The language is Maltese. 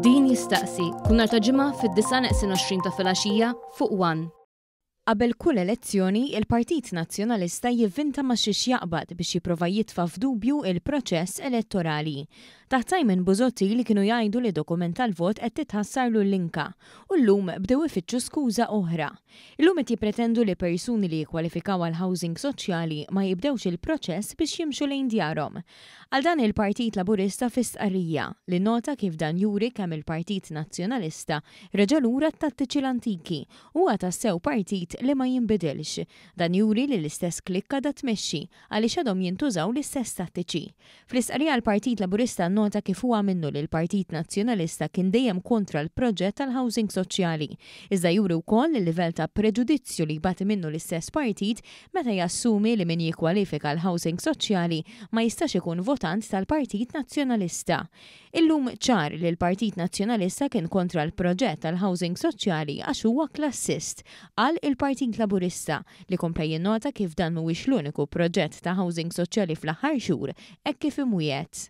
Din jistaqsi kull nhar ta' ġimgħa fid-9 20 ta' filgħaxija fuq One. Qabel kull elezzjoni, il-Partit Nazzjonalista jivvinta ma xiex jaqbad biex jipprova jitfa' f'dubju il-proċess elettorali. Taħt Simon Buzotti li kienu jgħidu li dokument tal-vot qed titħassar l-linka u llum bdew ifittxu skuża oħra. Illum qed jipretendu li persuni li jikkwalifikaw għal housing soċjali ma jibdewx il-proċess biex jimxu lejn djarhom. Għal dan il-Partit Laburista fistqarrija li nota kif dan juri kemm il-Partit Nazzjonalista reġalura tattiċi l antiki u għatassew partit li ma jinbidilx. Dan juri li l-istess klikka da tmexxi għaliex għadhom jintużaw l-istess tattiċi. Fl-isqarija l-Partit Laburista nota kif huwa minnu li l-Partit Nazzjonalista kien dejjem kontra l-proġett tal-housing soċjali. Iżda juri wkoll il-livell ta' preġudizzju li jbati minnu l-istess partit meta jassumi li min jikkwalifika l-housing soċjali ma jistax ikun votant tal-Partit Nazzjonalista. Illum ċar li l-Partit Nazzjonalista kien kontra l-proġett tal-housing soċjali għax huwa klassist għal il-Partit Laburista li kompla jinnota kif dan mhuwiex l-uniku proġett ta' housing soċjali fl-aħħar xhur hekk kif imwiet.